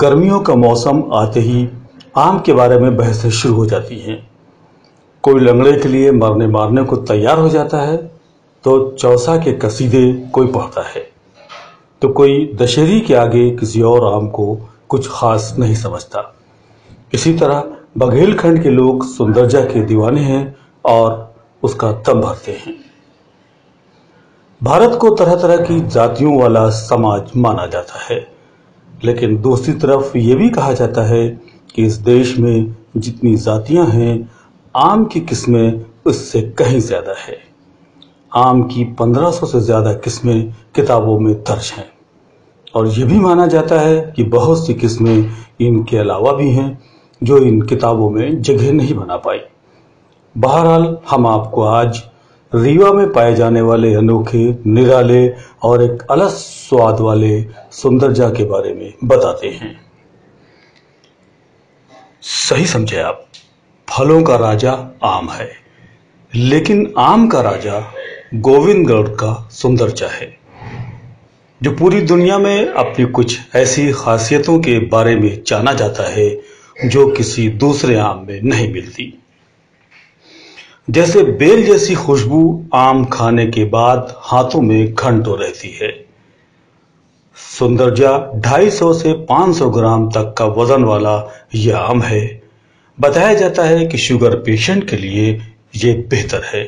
गर्मियों का मौसम आते ही आम के बारे में बहसें शुरू हो जाती हैं कोई लंगड़े के लिए मरने मारने को तैयार हो जाता है तो चौसा के कसीदे कोई पढ़ता है तो कोई दशहरी के आगे किसी और आम को कुछ खास नहीं समझता इसी तरह बघेलखंड के लोग सुंदरजा के दीवाने हैं और उसका दम भरते हैं भारत को तरह तरह की जातियों वाला समाज माना जाता है लेकिन दूसरी तरफ ये भी कहा जाता है कि इस देश में जितनी जातियां हैं आम की किस्में उससे कहीं ज़्यादा है आम की 1500 से ज़्यादा किस्में किताबों में दर्ज हैं और यह भी माना जाता है कि बहुत सी किस्में इनके अलावा भी हैं जो इन किताबों में जगह नहीं बना पाई बहरहाल हम आपको आज रीवा में पाए जाने वाले अनोखे निराले और एक अलग स्वाद वाले सुंदरजा के बारे में बताते हैं सही समझे आप फलों का राजा आम है लेकिन आम का राजा गोविंदगढ़ का सुंदरजा है जो पूरी दुनिया में अपनी कुछ ऐसी खासियतों के बारे में जाना जाता है जो किसी दूसरे आम में नहीं मिलती जैसे बेल जैसी खुशबू आम खाने के बाद हाथों में घंटों रहती है सुंदरजा 250 से 500 ग्राम तक का वजन वाला यह आम है बताया जाता है कि शुगर पेशेंट के लिए यह बेहतर है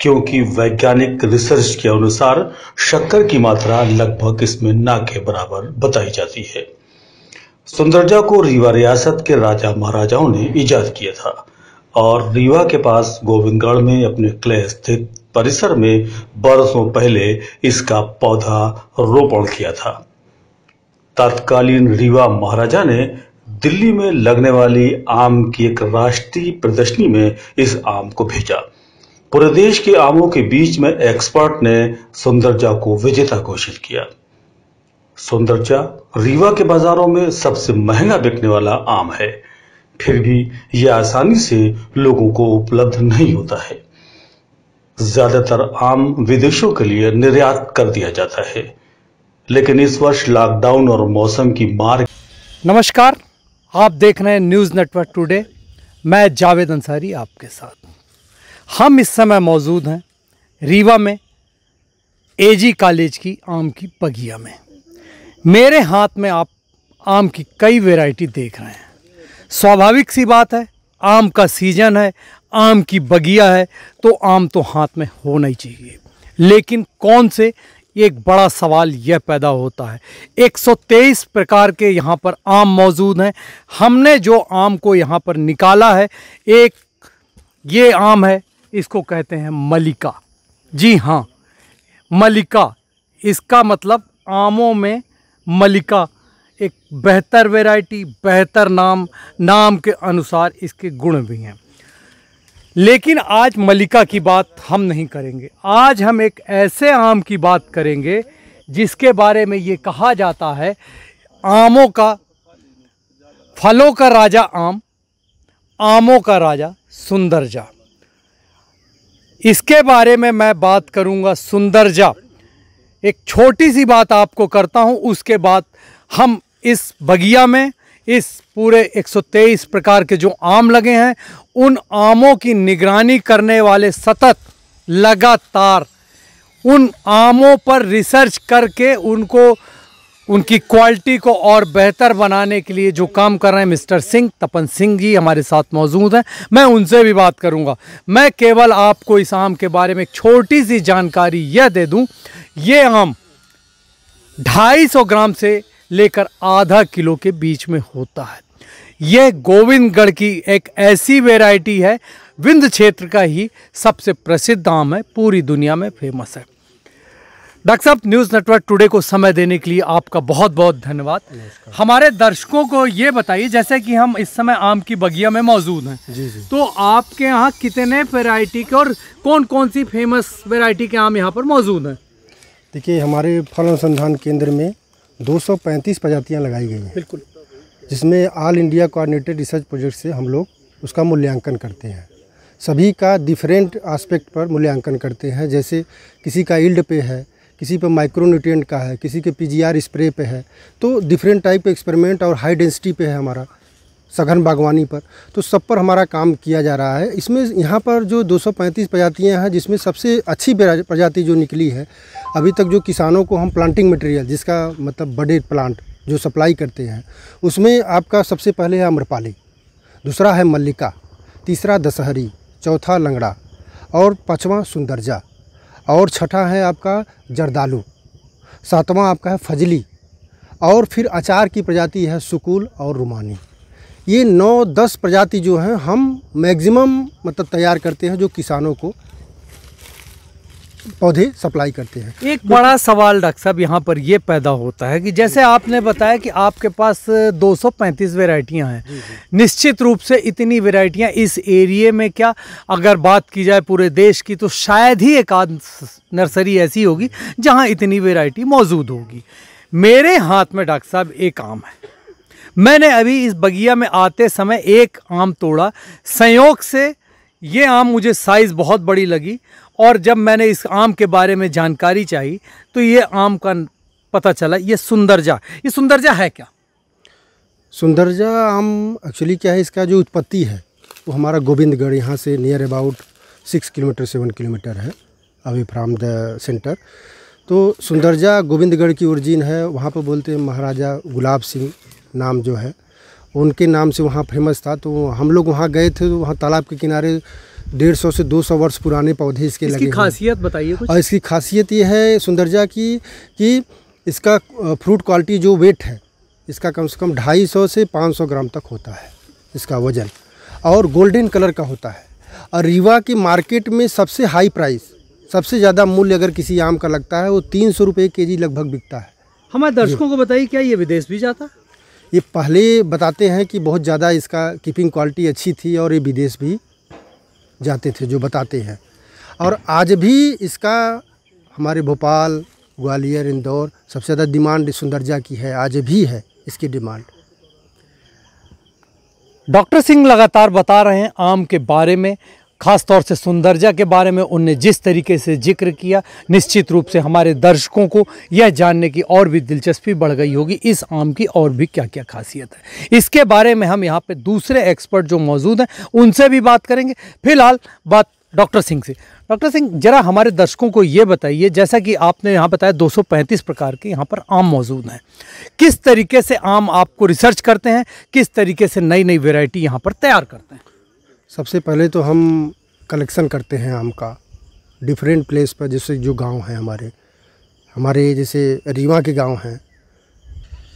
क्योंकि वैज्ञानिक रिसर्च के अनुसार शक्कर की मात्रा लगभग इसमें ना के बराबर बताई जाती है सुंदरजा को रीवा रियासत के राजा महाराजाओं ने इजाद किया था और रीवा के पास गोविंदगढ़ में अपने क्ले स्थित परिसर में बरसों पहले इसका पौधा रोपण किया था तत्कालीन रीवा महाराजा ने दिल्ली में लगने वाली आम की एक राष्ट्रीय प्रदर्शनी में इस आम को भेजा पूरे देश के आमों के बीच में एक्सपर्ट ने सुंदरजा को विजेता घोषित किया सुंदरजा रीवा के बाजारों में सबसे महंगा बिकने वाला आम है फिर भी यह आसानी से लोगों को उपलब्ध नहीं होता है ज्यादातर आम विदेशों के लिए निर्यात कर दिया जाता है लेकिन इस वर्ष लॉकडाउन और मौसम की मार नमस्कार आप देख रहे हैं न्यूज़ नेटवर्क टुडे मैं जावेद अंसारी आपके साथ हम इस समय मौजूद हैं रीवा में एजी कॉलेज की आम की बगिया में मेरे हाथ में आप आम की कई वैरायटी देख रहे हैं स्वाभाविक सी बात है आम का सीजन है आम की बगिया है तो आम तो हाथ में होना ही चाहिए लेकिन कौन से एक बड़ा सवाल यह पैदा होता है 123 प्रकार के यहाँ पर आम मौजूद हैं हमने जो आम को यहाँ पर निकाला है एक ये आम है इसको कहते हैं मलिका जी हाँ मलिका इसका मतलब आमों में मलिका एक बेहतर वैरायटी बेहतर नाम नाम के अनुसार इसके गुण भी हैं लेकिन आज मलिका की बात हम नहीं करेंगे आज हम एक ऐसे आम की बात करेंगे जिसके बारे में ये कहा जाता है आमों का फलों का राजा आम आमों का राजा सुंदरजा इसके बारे में मैं बात करूंगा सुंदरजा एक छोटी सी बात आपको करता हूं उसके बाद हम इस बगिया में इस पूरे 123 प्रकार के जो आम लगे हैं उन आमों की निगरानी करने वाले सतत लगातार उन आमों पर रिसर्च करके उनको उनकी क्वालिटी को और बेहतर बनाने के लिए जो काम कर रहे हैं मिस्टर सिंह तपन सिंह जी हमारे साथ मौजूद हैं मैं उनसे भी बात करूंगा मैं केवल आपको इस आम के बारे में एक छोटी सी जानकारी यह दे दूं ये आम 250 ग्राम से लेकर आधा किलो के बीच में होता है यह गोविंदगढ़ की एक ऐसी वेराइटी है विंध्य क्षेत्र का ही सबसे प्रसिद्ध आम है पूरी दुनिया में फेमस है डॉक्टर साहब न्यूज़ नेटवर्क टुडे को समय देने के लिए आपका बहुत बहुत धन्यवाद हमारे दर्शकों को ये बताइए जैसे कि हम इस समय आम की बगिया में मौजूद हैं जी जी। तो आपके यहाँ कितने वेरायटी के और कौन कौन सी फेमस वेरायटी के आम यहाँ पर मौजूद हैं देखिए हमारे फल अनुसंधान केंद्र में 235 प्रजातियां लगाई गई हैं बिल्कुल जिसमें all India coordinated research project से हम लोग उसका मूल्यांकन करते हैं सभी का डिफरेंट आस्पेक्ट पर मूल्यांकन करते हैं जैसे किसी का ईल्ड पे है किसी पर माइक्रोन्यूट्रिएंट का है किसी के पीजीआर स्प्रे पे है तो डिफरेंट टाइप के एक्सपेरिमेंट और हाई डेंसिटी पे है हमारा सघन बागवानी पर तो सब पर हमारा काम किया जा रहा है इसमें यहाँ पर जो 235 प्रजातियाँ हैं जिसमें सबसे अच्छी प्रजाति जो निकली है अभी तक जो किसानों को हम प्लांटिंग मटेरियल जिसका मतलब बड़े प्लांट जो सप्लाई करते हैं उसमें आपका सबसे पहले है अम्रपाली दूसरा है मल्लिका तीसरा दशहरी चौथा लंगड़ा और पाँचवा सुंदरजा और छठा है आपका जरदालू सातवां आपका है फजली और फिर अचार की प्रजाति है सुकूल और रुमानी ये नौ दस प्रजाति जो हैं हम मैक्सिमम मतलब तैयार करते हैं जो किसानों को पौधे सप्लाई करते हैं एक तो, बड़ा सवाल डॉक्टर साहब यहाँ पर ये पैदा होता है कि जैसे आपने बताया कि आपके पास 235 वेराइटियाँ हैं निश्चित रूप से इतनी वेराइटियाँ इस एरिए में क्या अगर बात की जाए पूरे देश की तो शायद ही एक आध नर्सरी ऐसी होगी जहाँ इतनी वेराइटी मौजूद होगी मेरे हाथ में डॉक्टर साहब एक आम है मैंने अभी इस बगिया में आते समय एक आम तोड़ा संयोग से ये आम मुझे साइज़ बहुत बड़ी लगी और जब मैंने इस आम के बारे में जानकारी चाहिए तो ये आम का पता चला ये सुंदरजा ये सुंदरजा है क्या सुंदरजा आम एक्चुअली क्या है इसका जो उत्पत्ति है वो हमारा गोविंदगढ़ यहाँ से near about six kilometre seven kilometre है अभी फ्राम द सेंटर तो सुंदरजा गोविंदगढ़ की ओरिजिन है वहाँ पर बोलते हैं महाराजा गुलाब सिंह नाम जो है उनके नाम से वहाँ फेमस था तो हम लोग वहाँ गए थे तो वहाँ तालाब के किनारे डेढ़ सौ से दो सौ वर्ष पुराने पौधे इसके इसकी लगे खासियत बताइए और इसकी खासियत ये है सुंदरजा की कि इसका फ्रूट क्वालिटी जो वेट है इसका कम से कम ढाई सौ से पाँच सौ ग्राम तक होता है इसका वज़न और गोल्डन कलर का होता है और रीवा की मार्केट में सबसे हाई प्राइस सबसे ज़्यादा मूल्य अगर किसी आम का लगता है वो तीन सौ रुपये के जी लगभग बिकता है हमारे दर्शकों को बताइए क्या ये विदेश भी जाता है ये पहले बताते हैं कि बहुत ज़्यादा इसका कीपिंग क्वालिटी अच्छी थी और ये विदेश भी जाते थे जो बताते हैं और आज भी इसका हमारे भोपाल ग्वालियर इंदौर सबसे ज़्यादा डिमांड सुंदरजा की है आज भी है इसकी डिमांड डॉक्टर सिंह लगातार बता रहे हैं आम के बारे में ख़ास तौर से सुंदरजा के बारे में उनने जिस तरीके से जिक्र किया निश्चित रूप से हमारे दर्शकों को यह जानने की और भी दिलचस्पी बढ़ गई होगी इस आम की और भी क्या क्या खासियत है इसके बारे में हम यहाँ पे दूसरे एक्सपर्ट जो मौजूद हैं उनसे भी बात करेंगे फिलहाल बात डॉक्टर सिंह से डॉक्टर सिंह जरा हमारे दर्शकों को ये बताइए जैसा कि आपने यहाँ बताया 235 प्रकार के यहाँ पर आम मौजूद हैं किस तरीके से आम आपको रिसर्च करते हैं किस तरीके से नई नई वेराइटी यहाँ पर तैयार करते हैं सबसे पहले तो हम कलेक्शन करते हैं आम का डिफरेंट प्लेस पर जैसे जो गांव हैं हमारे हमारे जैसे रीवा के गांव हैं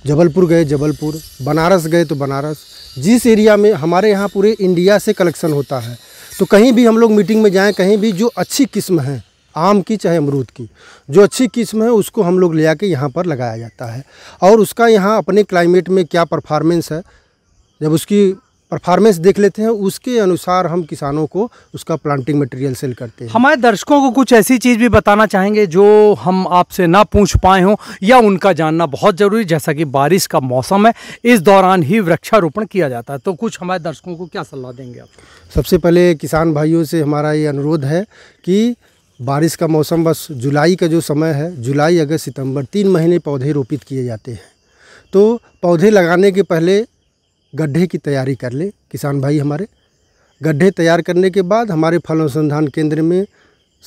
जबलपुर गए जबलपुर बनारस गए तो बनारस जिस एरिया में हमारे यहाँ पूरे इंडिया से कलेक्शन होता है तो कहीं भी हम लोग मीटिंग में जाएं कहीं भी जो अच्छी किस्म है आम की चाहे अमरूद की जो अच्छी किस्म है उसको हम लोग ले आके यहाँ पर लगाया जाता है और उसका यहाँ अपने क्लाइमेट में क्या परफॉर्मेंस है जब उसकी परफॉर्मेंस देख लेते हैं उसके अनुसार हम किसानों को उसका प्लांटिंग मटेरियल सेल करते हैं हमारे दर्शकों को कुछ ऐसी चीज़ भी बताना चाहेंगे जो हम आपसे ना पूछ पाए हों या उनका जानना बहुत ज़रूरी जैसा कि बारिश का मौसम है इस दौरान ही वृक्षारोपण किया जाता है तो कुछ हमारे दर्शकों को क्या सलाह देंगे आप सबसे पहले किसान भाइयों से हमारा ये अनुरोध है कि बारिश का मौसम बस जुलाई का जो समय है जुलाई अगस्त सितंबर तीन महीने पौधे रोपित किए जाते हैं तो पौधे लगाने के पहले गड्ढे की तैयारी कर ले किसान भाई हमारे गड्ढे तैयार करने के बाद हमारे फल अनुसंधान केंद्र में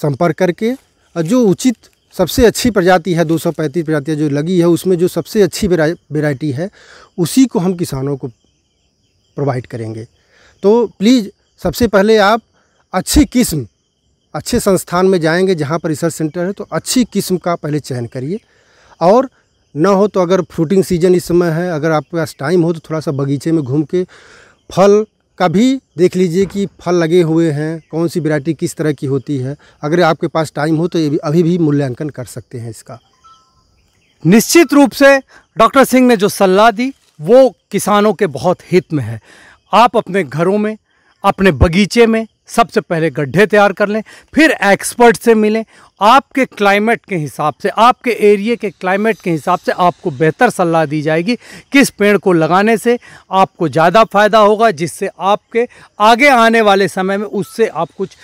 संपर्क करके और जो उचित सबसे अच्छी प्रजाति है 235 प्रजातियाँ जो लगी है उसमें जो सबसे अच्छी वेराइटी है उसी को हम किसानों को प्रोवाइड करेंगे तो प्लीज़ सबसे पहले आप अच्छी किस्म अच्छे संस्थान में जाएंगे जहाँ पर रिसर्च सेंटर है तो अच्छी किस्म का पहले चयन करिए और ना हो तो अगर फ्रूटिंग सीजन इस समय है अगर आपके पास टाइम हो तो थोड़ा सा बगीचे में घूम के फल का भी देख लीजिए कि फल लगे हुए हैं कौन सी वैरायटी किस तरह की होती है अगर आपके पास टाइम हो तो ये अभी भी मूल्यांकन कर सकते हैं इसका निश्चित रूप से डॉक्टर सिंह ने जो सलाह दी वो किसानों के बहुत हित में है आप अपने घरों में अपने बगीचे में सबसे पहले गड्ढे तैयार कर लें फिर एक्सपर्ट से मिलें आपके क्लाइमेट के हिसाब से आपके एरिए के क्लाइमेट के हिसाब से आपको बेहतर सलाह दी जाएगी किस पेड़ को लगाने से आपको ज़्यादा फ़ायदा होगा जिससे आपके आगे आने वाले समय में उससे आप कुछ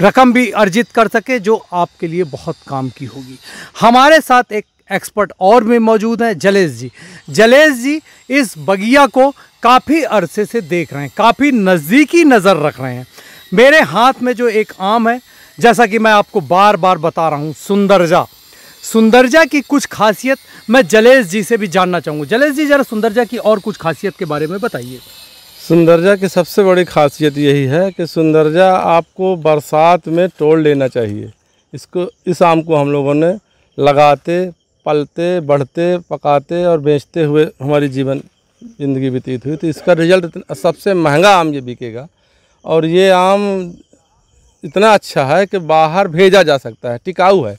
रकम भी अर्जित कर सके जो आपके लिए बहुत काम की होगी हमारे साथ एक एक्सपर्ट और भी मौजूद हैं जलेश जी जलेश जी इस बगिया को काफ़ी अरसे से देख रहे हैं काफ़ी नज़दीकी नज़र रख रहे हैं मेरे हाथ में जो एक आम है जैसा कि मैं आपको बार बार बता रहा हूँ सुंदरजा सुंदरजा की कुछ खासियत मैं जलेश जी से भी जानना चाहूँगा जलेश जी ज़रा सुंदरजा की और कुछ खासियत के बारे में बताइए सुंदरजा की सबसे बड़ी खासियत यही है कि सुंदरजा आपको बरसात में तोड़ लेना चाहिए इसको इस आम को हम लोगों ने लगाते पलते बढ़ते पकाते और बेचते हुए हमारी जीवन ज़िंदगी बतीत हुई तो इसका रिजल्ट सबसे महंगा आम ये बिकेगा और ये आम इतना अच्छा है कि बाहर भेजा जा सकता है टिकाऊ है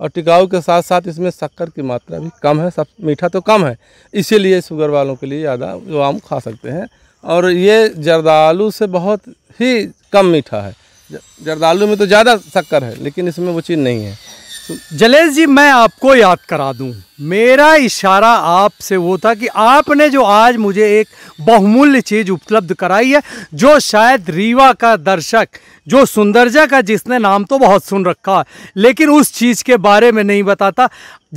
और टिकाऊ के साथ साथ इसमें शक्कर की मात्रा भी कम है सब मीठा तो कम है इसीलिए शुगर वालों के लिए ज़्यादा जो आम खा सकते हैं और ये जरदालू से बहुत ही कम मीठा है जर्दालू में तो ज़्यादा शक्कर है लेकिन इसमें वो चीज़ नहीं है जलेश जी मैं आपको याद करा दूं मेरा इशारा आपसे वो था कि आपने जो आज मुझे एक बहुमूल्य चीज़ उपलब्ध कराई है जो शायद रीवा का दर्शक जो सुंदरजा का जिसने नाम तो बहुत सुन रखा लेकिन उस चीज़ के बारे में नहीं बताता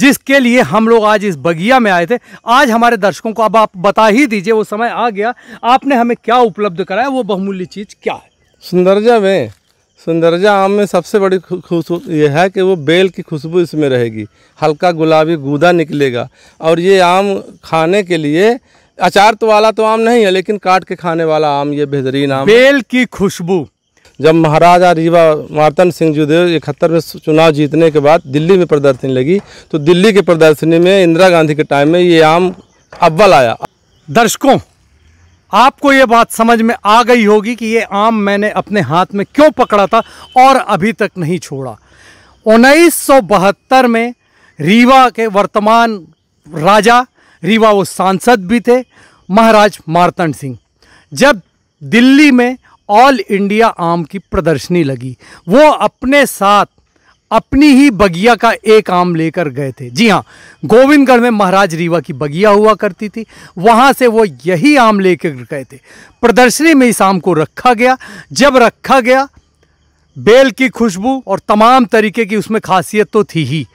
जिसके लिए हम लोग आज इस बगिया में आए थे आज हमारे दर्शकों को अब आप बता ही दीजिए वो समय आ गया आपने हमें क्या उपलब्ध कराया वो बहुमूल्य चीज़ क्या है सुंदरजा में सुंदरजा आम में सबसे बड़ी खुशबू ये है कि वो बेल की खुशबू इसमें रहेगी हल्का गुलाबी गूदा निकलेगा और ये आम खाने के लिए अचार तो वाला तो आम नहीं है लेकिन काट के खाने वाला आम ये बेहतरीन आम बेल की खुशबू जब महाराजा रीवा मार्तन सिंह जुदेव इकहत्तर में चुनाव जीतने के बाद दिल्ली में प्रदर्शनी लगी तो दिल्ली के प्रदर्शनी में इंदिरा गांधी के टाइम में ये आम अव्वल आया दर्शकों आपको ये बात समझ में आ गई होगी कि ये आम मैंने अपने हाथ में क्यों पकड़ा था और अभी तक नहीं छोड़ा उन्नीस में रीवा के वर्तमान राजा रीवा वो सांसद भी थे महाराज मारतन सिंह जब दिल्ली में ऑल इंडिया आम की प्रदर्शनी लगी वो अपने साथ अपनी ही बगिया का एक आम लेकर गए थे जी हाँ गोविंदगढ़ में महाराज रीवा की बगिया हुआ करती थी वहाँ से वो यही आम लेकर गए थे प्रदर्शनी में इस आम को रखा गया जब रखा गया बेल की खुशबू और तमाम तरीके की उसमें खासियत तो थी ही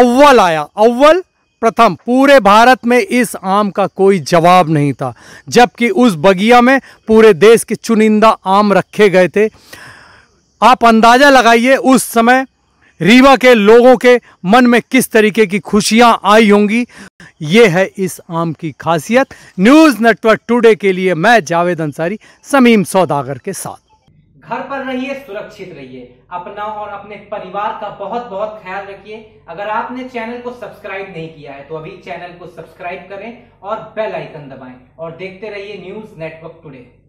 अव्वल आया अव्वल प्रथम पूरे भारत में इस आम का कोई जवाब नहीं था जबकि उस बगिया में पूरे देश के चुनिंदा आम रखे गए थे आप अंदाज़ा लगाइए उस समय रीवा के लोगों के मन में किस तरीके की खुशियां आई होंगी ये है इस आम की खासियत न्यूज़ नेटवर्क टुडे के लिए मैं जावेद अंसारी समीम सौदागर के साथ घर पर रहिए सुरक्षित रहिए अपना और अपने परिवार का बहुत बहुत ख्याल रखिए अगर आपने चैनल को सब्सक्राइब नहीं किया है तो अभी चैनल को सब्सक्राइब करें और बेल आइकन दबाएं और देखते रहिए न्यूज नेटवर्क टुडे